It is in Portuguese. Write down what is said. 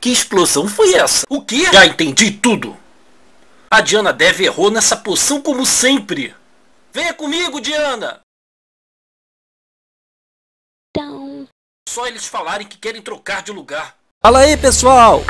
Que explosão foi essa? O que? Já entendi tudo. A Diana Dev errou nessa poção como sempre. Venha comigo, Diana! Então... Só eles falarem que querem trocar de lugar. Fala aí, pessoal!